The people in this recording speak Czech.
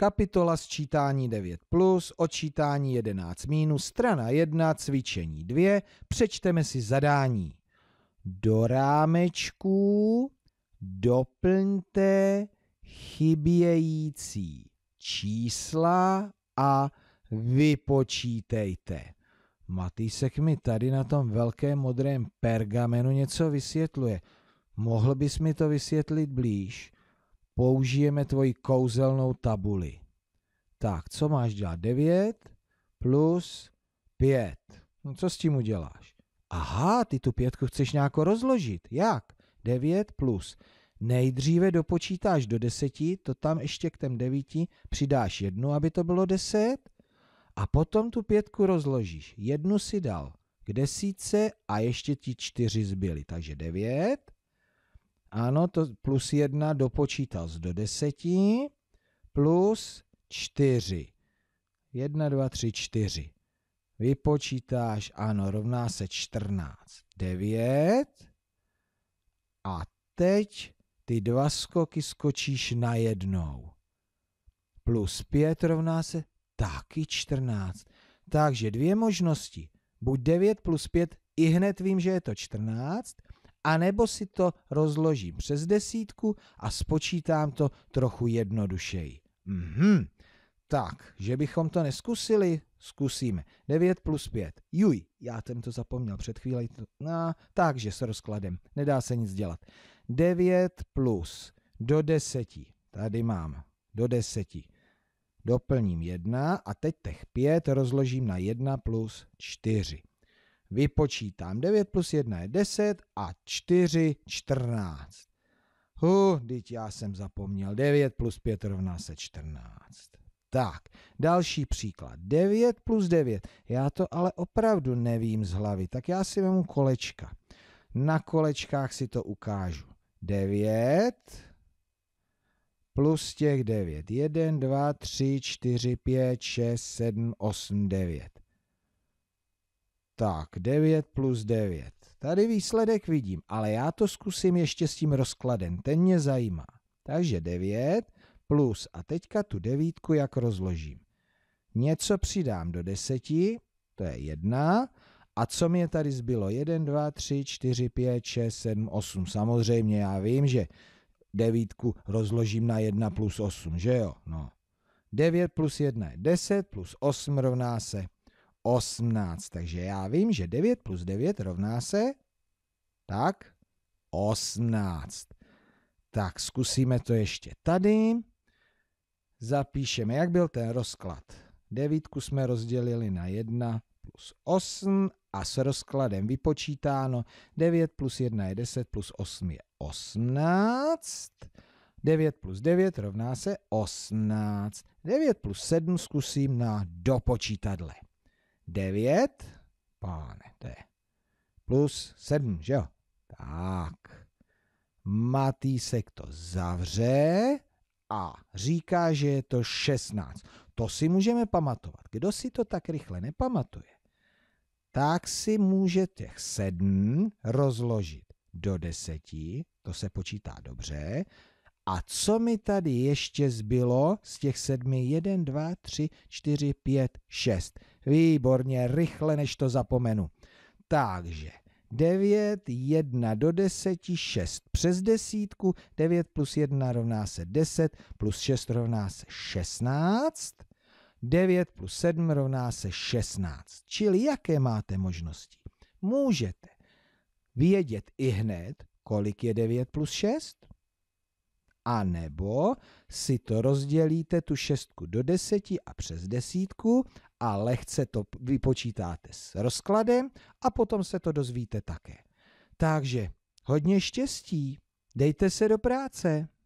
Kapitola sčítání 9 plus, odčítání 11 minus, strana 1, cvičení 2, přečteme si zadání. Do rámečků doplňte chybějící čísla a vypočítejte. Matýsek mi tady na tom velkém modrém pergamenu něco vysvětluje. Mohl bys mi to vysvětlit blíž? použijeme tvoji kouzelnou tabuli. Tak, co máš dělat? 9 plus 5. No co s tím uděláš? Aha, ty tu pětku chceš nějak rozložit. Jak? 9 plus. Nejdříve dopočítáš do deseti, to tam ještě k těm devíti přidáš jednu, aby to bylo deset, a potom tu pětku rozložíš. Jednu si dal k desíce a ještě ti čtyři zbyly, takže devět ano, to plus jedna dopočítal z do deseti, plus čtyři. Jedna, dva, tři, čtyři. Vypočítáš, ano, rovná se čtrnáct, devět. A teď ty dva skoky skočíš na jednou. Plus pět rovná se taky čtrnáct. Takže dvě možnosti. Buď devět plus pět i hned vím, že je to čtrnáct a nebo si to rozložím přes desítku a spočítám to trochu jednodušeji. Mhm, tak, že bychom to neskusili, zkusíme. 9 plus 5. Juj, já jsem to zapomněl před chvílí. To, no, takže s rozkladem, nedá se nic dělat. 9 plus do 10. Tady mám do 10. Doplním 1 a teď těch 5 rozložím na 1 plus 4 vypočítám. 9 plus 1 je 10 a 4, 14. Hu, teď já jsem zapomněl. 9 plus 5 rovná se 14. Tak, další příklad. 9 plus 9. Já to ale opravdu nevím z hlavy, tak já si vemu kolečka. Na kolečkách si to ukážu. 9 plus těch 9. 1, 2, 3, 4, 5, 6, 7, 8, 9. Tak, 9 plus 9. Tady výsledek vidím, ale já to zkusím ještě s tím rozkladem, ten mě zajímá. Takže 9 plus a teďka tu devítku jak rozložím. Něco přidám do 10, to je 1, A co mě tady zbylo? 1, 2, 3, 4, 5, 6, 7, 8. Samozřejmě já vím, že devítku rozložím na 1 plus 8, že jo? No. 9 plus 1 je 10, plus 8 rovná se 18. Takže já vím, že 9 plus 9 rovná se tak 18. Tak zkusíme to ještě tady. Zapíšeme, jak byl ten rozklad. Devítku jsme rozdělili na 1 plus 8 a s rozkladem vypočítáno 9 plus 1 je 10 plus 8 je 18. 9 plus 9 rovná se 18. 9 plus 7 zkusím na dopočítadle. 9, páne, to je plus 7, že jo? Tak. Matýsek to zavře a říká, že je to 16. To si můžeme pamatovat. Kdo si to tak rychle nepamatuje, tak si může těch 7 rozložit do 10, to se počítá dobře, a co mi tady ještě zbylo z těch sedmi? Jeden, dva, tři, čtyři, pět, šest. Výborně, rychle, než to zapomenu. Takže 9, 1 do 10, 6 přes desítku, 9 plus 1 rovná se 10, plus 6 rovná se 16, 9 plus 7 rovná se 16. Čili jaké máte možnosti? Můžete vědět i hned, kolik je 9 plus 6, a nebo si to rozdělíte tu šestku do deseti a přes desítku a lehce to vypočítáte s rozkladem a potom se to dozvíte také. Takže hodně štěstí, dejte se do práce.